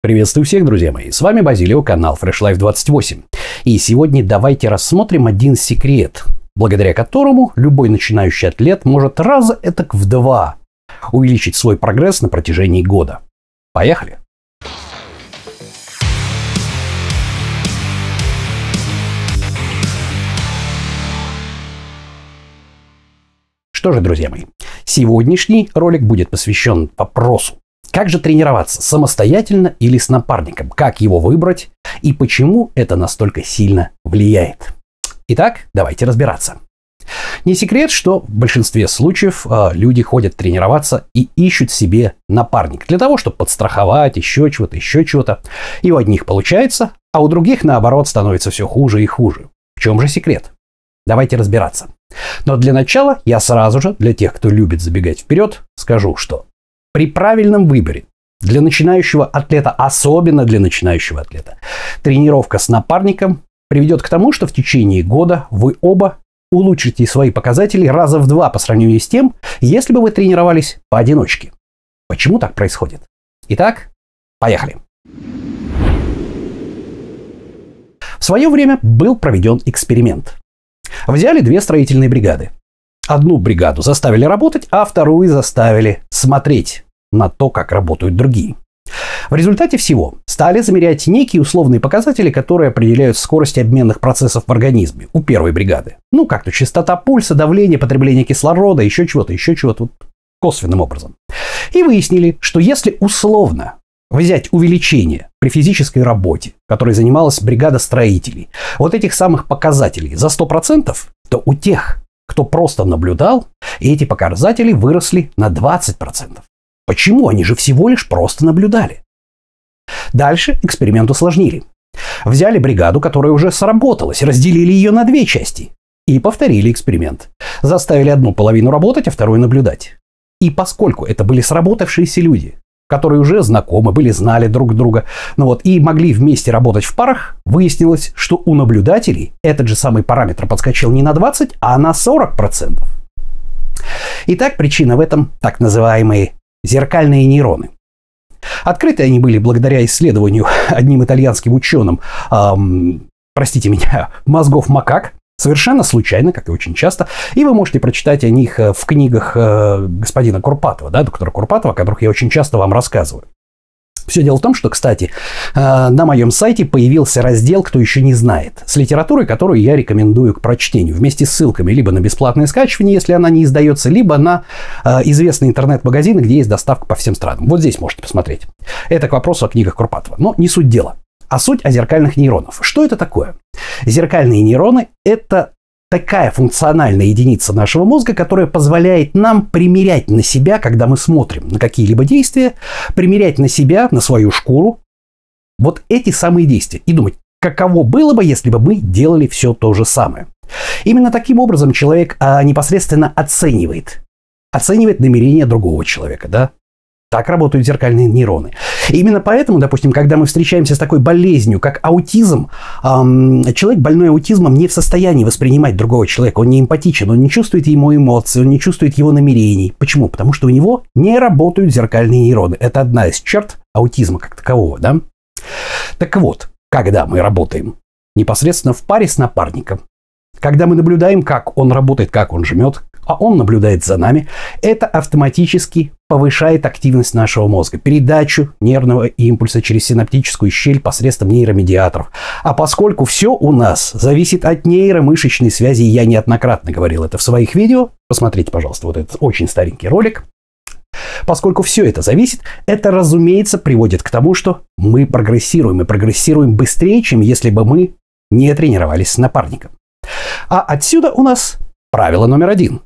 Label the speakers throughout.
Speaker 1: Приветствую всех, друзья мои! С вами Базилио, канал Fresh Life 28. И сегодня давайте рассмотрим один секрет, благодаря которому любой начинающий атлет может раза это в два увеличить свой прогресс на протяжении года. Поехали! Что же, друзья мои, сегодняшний ролик будет посвящен вопросу, как же тренироваться, самостоятельно или с напарником? Как его выбрать и почему это настолько сильно влияет? Итак, давайте разбираться. Не секрет, что в большинстве случаев э, люди ходят тренироваться и ищут себе напарник для того, чтобы подстраховать еще чего-то, еще чего-то. И у одних получается, а у других, наоборот, становится все хуже и хуже. В чем же секрет? Давайте разбираться. Но для начала я сразу же, для тех, кто любит забегать вперед, скажу, что при правильном выборе для начинающего атлета, особенно для начинающего атлета, тренировка с напарником приведет к тому, что в течение года вы оба улучшите свои показатели раза в два по сравнению с тем, если бы вы тренировались поодиночке. Почему так происходит? Итак, поехали. В свое время был проведен эксперимент. Взяли две строительные бригады. Одну бригаду заставили работать, а вторую заставили смотреть на то, как работают другие. В результате всего стали замерять некие условные показатели, которые определяют скорость обменных процессов в организме у первой бригады. Ну, как-то частота пульса, давление, потребление кислорода, еще чего-то, еще чего-то, вот, косвенным образом. И выяснили, что если условно взять увеличение при физической работе, которой занималась бригада строителей, вот этих самых показателей за 100%, то у тех, кто просто наблюдал, эти показатели выросли на 20%. Почему? Они же всего лишь просто наблюдали. Дальше эксперимент усложнили. Взяли бригаду, которая уже сработалась, разделили ее на две части и повторили эксперимент. Заставили одну половину работать, а вторую наблюдать. И поскольку это были сработавшиеся люди, которые уже знакомы были, знали друг друга, ну вот, и могли вместе работать в парах, выяснилось, что у наблюдателей этот же самый параметр подскочил не на 20, а на 40%. Итак, причина в этом так называемые зеркальные нейроны. Открыты они были благодаря исследованию одним итальянским ученым, эм, простите меня, мозгов макак, совершенно случайно, как и очень часто, и вы можете прочитать о них э, в книгах э, господина Курпатова, да, доктора Курпатова, о которых я очень часто вам рассказываю. Все дело в том, что, кстати, э, на моем сайте появился раздел «Кто еще не знает» с литературой, которую я рекомендую к прочтению, вместе с ссылками либо на бесплатное скачивание, если она не издается, либо на э, известные интернет-магазины, где есть доставка по всем странам. Вот здесь можете посмотреть. Это к вопросу о книгах Курпатова. Но не суть дела а суть о зеркальных нейронов. Что это такое? Зеркальные нейроны – это такая функциональная единица нашего мозга, которая позволяет нам примерять на себя, когда мы смотрим на какие-либо действия, примерять на себя, на свою шкуру, вот эти самые действия и думать, каково было бы, если бы мы делали все то же самое. Именно таким образом человек а, непосредственно оценивает, оценивает намерение другого человека, да? Так работают зеркальные нейроны. И именно поэтому, допустим, когда мы встречаемся с такой болезнью, как аутизм, эм, человек, больной аутизмом, не в состоянии воспринимать другого человека. Он не эмпатичен, он не чувствует ему эмоций, он не чувствует его намерений. Почему? Потому что у него не работают зеркальные нейроны. Это одна из черт аутизма как такового, да? Так вот, когда мы работаем непосредственно в паре с напарником, когда мы наблюдаем, как он работает, как он жмет, а он наблюдает за нами, это автоматически повышает активность нашего мозга, передачу нервного импульса через синаптическую щель посредством нейромедиаторов. А поскольку все у нас зависит от нейромышечной связи, я неоднократно говорил это в своих видео, посмотрите, пожалуйста, вот этот очень старенький ролик, Поскольку все это зависит, это, разумеется, приводит к тому, что мы прогрессируем и прогрессируем быстрее, чем если бы мы не тренировались с напарником. А отсюда у нас правило номер один.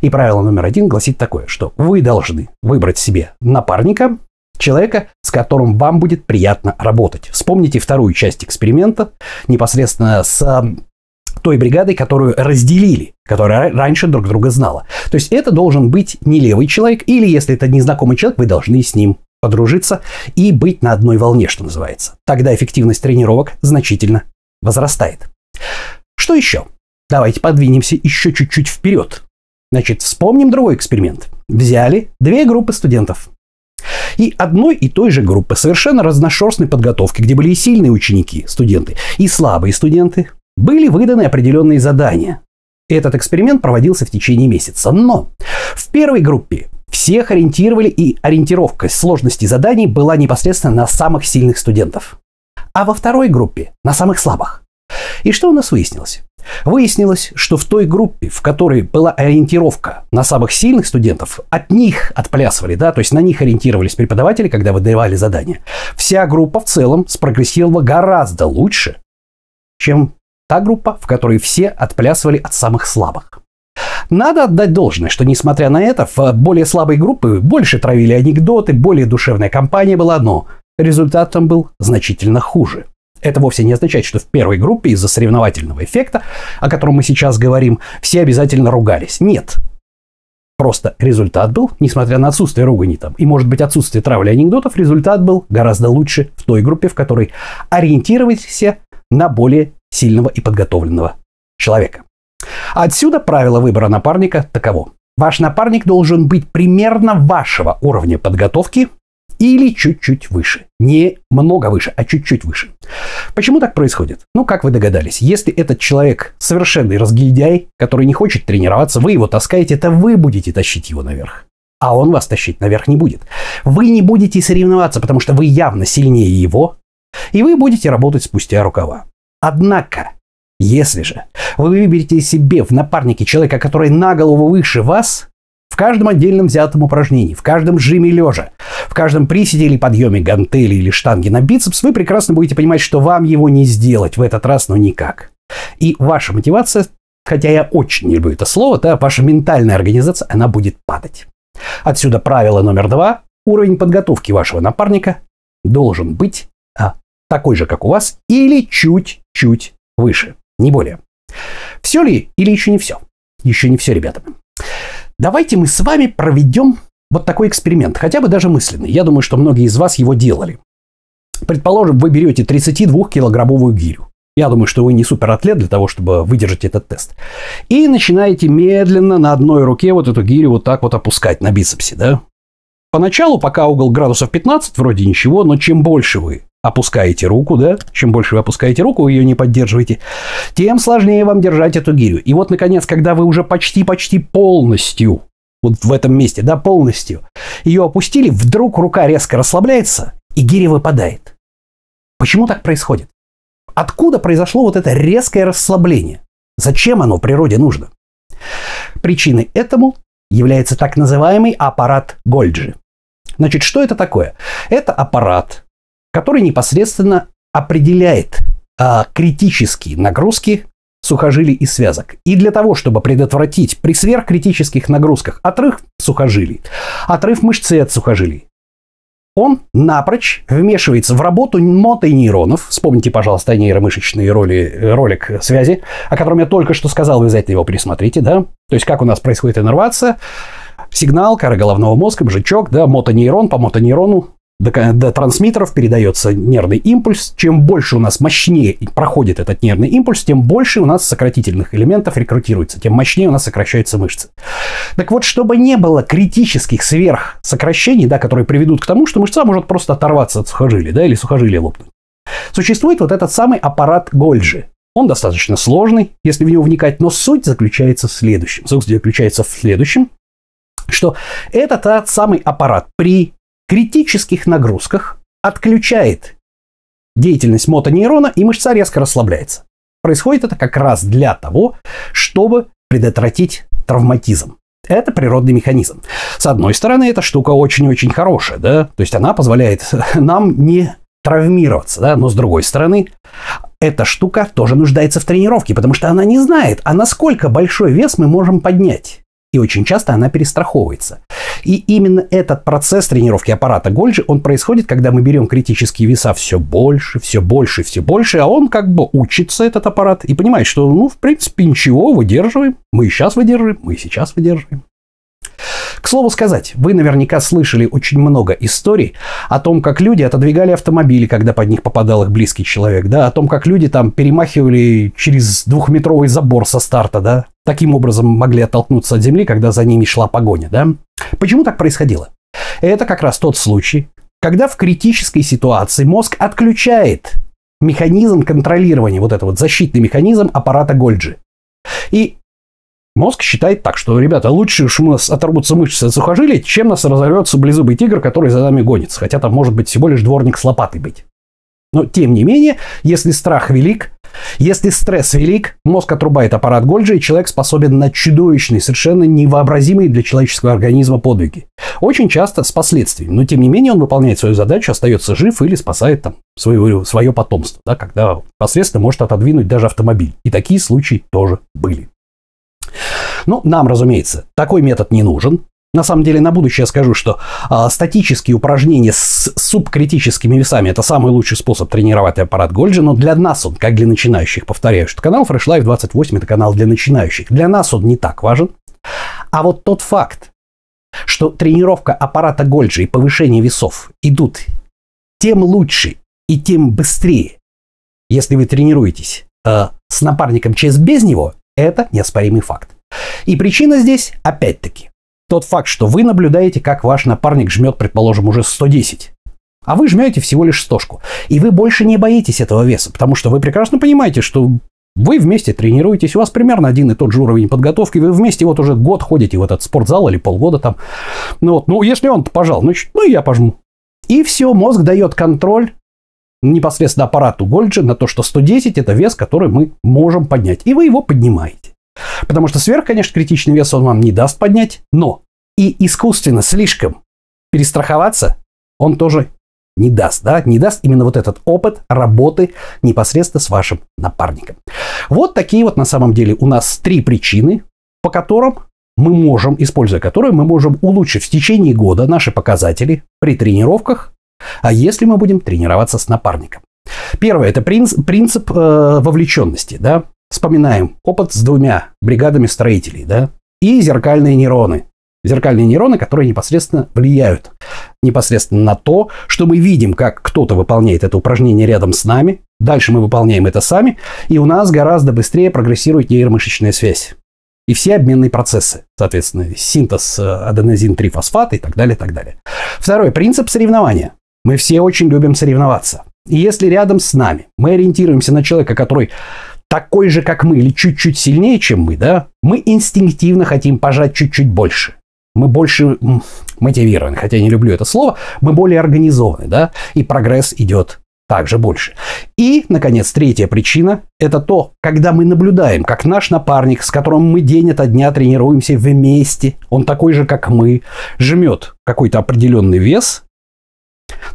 Speaker 1: И правило номер один гласит такое, что вы должны выбрать себе напарника, человека, с которым вам будет приятно работать. Вспомните вторую часть эксперимента непосредственно с а, той бригадой, которую разделили, которая раньше друг друга знала. То есть это должен быть не левый человек, или если это незнакомый человек, вы должны с ним подружиться и быть на одной волне, что называется. Тогда эффективность тренировок значительно возрастает. Что еще? Давайте подвинемся еще чуть-чуть вперед. Значит, вспомним другой эксперимент. Взяли две группы студентов. И одной и той же группы совершенно разношерстной подготовки, где были и сильные ученики, студенты, и слабые студенты, были выданы определенные задания. Этот эксперимент проводился в течение месяца. Но в первой группе всех ориентировали, и ориентировка сложности заданий была непосредственно на самых сильных студентов. А во второй группе – на самых слабых. И что у нас выяснилось? Выяснилось, что в той группе, в которой была ориентировка на самых сильных студентов, от них отплясывали, да, то есть на них ориентировались преподаватели, когда выдавали задания. Вся группа в целом спрогрессировала гораздо лучше, чем та группа, в которой все отплясывали от самых слабых. Надо отдать должное, что несмотря на это, в более слабой группы больше травили анекдоты, более душевная компания была, но результатом был значительно хуже. Это вовсе не означает, что в первой группе из-за соревновательного эффекта, о котором мы сейчас говорим, все обязательно ругались. Нет. Просто результат был, несмотря на отсутствие ругани там, и, может быть, отсутствие травли анекдотов, результат был гораздо лучше в той группе, в которой ориентировались на более сильного и подготовленного человека. Отсюда правило выбора напарника таково. Ваш напарник должен быть примерно вашего уровня подготовки, или чуть-чуть выше. Не много выше, а чуть-чуть выше. Почему так происходит? Ну, как вы догадались, если этот человек совершенный разгильдяй, который не хочет тренироваться, вы его таскаете, это вы будете тащить его наверх. А он вас тащить наверх не будет. Вы не будете соревноваться, потому что вы явно сильнее его, и вы будете работать спустя рукава. Однако, если же вы выберете себе в напарнике человека, который на голову выше вас, в каждом отдельном взятом упражнении, в каждом жиме лежа, в каждом приседе или подъеме гантели или штанги на бицепс вы прекрасно будете понимать, что вам его не сделать в этот раз, но никак. И ваша мотивация, хотя я очень не люблю это слово, да, ваша ментальная организация, она будет падать. Отсюда правило номер два. Уровень подготовки вашего напарника должен быть а, такой же, как у вас, или чуть-чуть выше, не более. Все ли или еще не все? Еще не все, ребята. Давайте мы с вами проведем вот такой эксперимент, хотя бы даже мысленный. Я думаю, что многие из вас его делали. Предположим, вы берете 32-килограммовую гирю. Я думаю, что вы не суператлет для того, чтобы выдержать этот тест. И начинаете медленно на одной руке вот эту гирю вот так вот опускать на бицепсе, да? Поначалу, пока угол градусов 15, вроде ничего, но чем больше вы опускаете руку, да, чем больше вы опускаете руку, вы ее не поддерживаете, тем сложнее вам держать эту гирю. И вот, наконец, когда вы уже почти-почти полностью, вот в этом месте, да, полностью ее опустили, вдруг рука резко расслабляется, и гиря выпадает. Почему так происходит? Откуда произошло вот это резкое расслабление? Зачем оно природе нужно? Причиной этому является так называемый аппарат Гольджи. Значит, что это такое? Это аппарат, который непосредственно определяет а, критические нагрузки сухожилий и связок. И для того, чтобы предотвратить при сверхкритических нагрузках отрыв сухожилий, отрыв мышцы от сухожилий, он напрочь вмешивается в работу мотонейронов. Вспомните, пожалуйста, нейромышечные роли, ролик связи, о котором я только что сказал, вы обязательно его пересмотрите, да? То есть, как у нас происходит иннервация, сигнал кора головного мозга, мозжечок, да, мотонейрон по мотонейрону до, до трансмиттеров передается нервный импульс. Чем больше у нас мощнее проходит этот нервный импульс, тем больше у нас сократительных элементов рекрутируется, тем мощнее у нас сокращаются мышцы. Так вот, чтобы не было критических сверхсокращений, да, которые приведут к тому, что мышца может просто оторваться от сухожилия да, или сухожилие лопнуть, существует вот этот самый аппарат Гольджи. Он достаточно сложный, если в него вникать, но суть заключается в следующем. Суть заключается в следующем, что это тот самый аппарат, при критических нагрузках отключает деятельность мотонейрона, и мышца резко расслабляется. Происходит это как раз для того, чтобы предотвратить травматизм. Это природный механизм. С одной стороны, эта штука очень-очень хорошая, да, то есть она позволяет нам не травмироваться, да, но с другой стороны, эта штука тоже нуждается в тренировке, потому что она не знает, а насколько большой вес мы можем поднять. И очень часто она перестраховывается. И именно этот процесс тренировки аппарата Гольджи, он происходит, когда мы берем критические веса все больше, все больше, все больше, а он как бы учится, этот аппарат, и понимает, что, ну, в принципе, ничего, выдерживаем. Мы и сейчас выдерживаем, мы и сейчас выдерживаем. К слову сказать, вы наверняка слышали очень много историй о том, как люди отодвигали автомобили, когда под них попадал их близкий человек, да, о том, как люди там перемахивали через двухметровый забор со старта, да, таким образом могли оттолкнуться от земли, когда за ними шла погоня, да. Почему так происходило? Это как раз тот случай, когда в критической ситуации мозг отключает механизм контролирования, вот этот вот защитный механизм аппарата Гольджи. И Мозг считает так, что, ребята, лучше уж у нас оторвутся мышцы от сухожилий, чем нас разорвется близубый тигр, который за нами гонится, хотя там может быть всего лишь дворник с лопатой быть. Но тем не менее, если страх велик, если стресс велик, мозг отрубает аппарат Гольджи, и человек способен на чудовищные, совершенно невообразимые для человеческого организма подвиги. Очень часто с последствиями, но тем не менее он выполняет свою задачу, остается жив или спасает там свое, свое потомство, да, когда последствия может отодвинуть даже автомобиль. И такие случаи тоже были. Ну, нам, разумеется, такой метод не нужен. На самом деле, на будущее я скажу, что э, статические упражнения с субкритическими весами – это самый лучший способ тренировать аппарат Гольджи, но для нас он, как для начинающих, повторяю, что канал Fresh Life 28 – это канал для начинающих. Для нас он не так важен. А вот тот факт, что тренировка аппарата Гольджи и повышение весов идут тем лучше и тем быстрее, если вы тренируетесь э, с напарником через без него, это неоспоримый факт. И причина здесь, опять-таки, тот факт, что вы наблюдаете, как ваш напарник жмет, предположим, уже 110, а вы жмете всего лишь стошку. И вы больше не боитесь этого веса, потому что вы прекрасно понимаете, что вы вместе тренируетесь, у вас примерно один и тот же уровень подготовки, вы вместе вот уже год ходите в этот спортзал или полгода там. Ну вот, ну если он пожал, значит, ну, ну я пожму. И все, мозг дает контроль непосредственно аппарату Гольджи на то, что 110 это вес, который мы можем поднять. И вы его поднимаете. Потому что сверх, конечно, критичный вес он вам не даст поднять, но и искусственно слишком перестраховаться он тоже не даст, да, не даст именно вот этот опыт работы непосредственно с вашим напарником. Вот такие вот на самом деле у нас три причины, по которым мы можем, используя которые, мы можем улучшить в течение года наши показатели при тренировках, а если мы будем тренироваться с напарником. Первое – это принцип, принцип э, вовлеченности. Да? Вспоминаем опыт с двумя бригадами строителей, да, и зеркальные нейроны. Зеркальные нейроны, которые непосредственно влияют непосредственно на то, что мы видим, как кто-то выполняет это упражнение рядом с нами, дальше мы выполняем это сами, и у нас гораздо быстрее прогрессирует нейромышечная связь. И все обменные процессы, соответственно, синтез э, аденозин 3 и так далее, и так далее. Второй принцип соревнования. Мы все очень любим соревноваться. И если рядом с нами мы ориентируемся на человека, который такой же, как мы, или чуть-чуть сильнее, чем мы, да, мы инстинктивно хотим пожать чуть-чуть больше. Мы больше мотивированы, хотя я не люблю это слово, мы более организованы, да, и прогресс идет также больше. И, наконец, третья причина – это то, когда мы наблюдаем, как наш напарник, с которым мы день ото дня тренируемся вместе, он такой же, как мы, жмет какой-то определенный вес,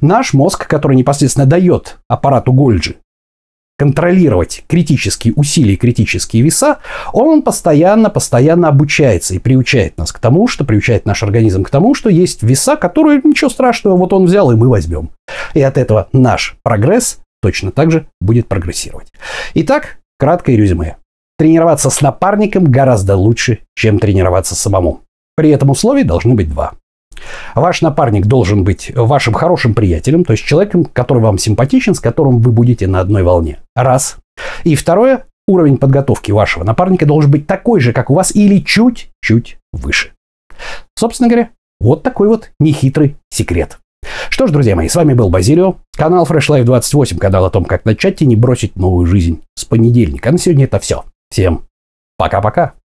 Speaker 1: наш мозг, который непосредственно дает аппарату Гольджи контролировать критические усилия, критические веса, он постоянно, постоянно обучается и приучает нас к тому, что приучает наш организм к тому, что есть веса, которые ничего страшного, вот он взял и мы возьмем. И от этого наш прогресс точно так же будет прогрессировать. Итак, краткое резюме. Тренироваться с напарником гораздо лучше, чем тренироваться самому. При этом условий должны быть два. Ваш напарник должен быть вашим хорошим приятелем, то есть человеком, который вам симпатичен, с которым вы будете на одной волне. Раз. И второе, уровень подготовки вашего напарника должен быть такой же, как у вас, или чуть-чуть выше. Собственно говоря, вот такой вот нехитрый секрет. Что ж, друзья мои, с вами был Базилио, канал Fresh Life 28, канал о том, как начать и не бросить новую жизнь с понедельника. А на сегодня это все. Всем пока-пока.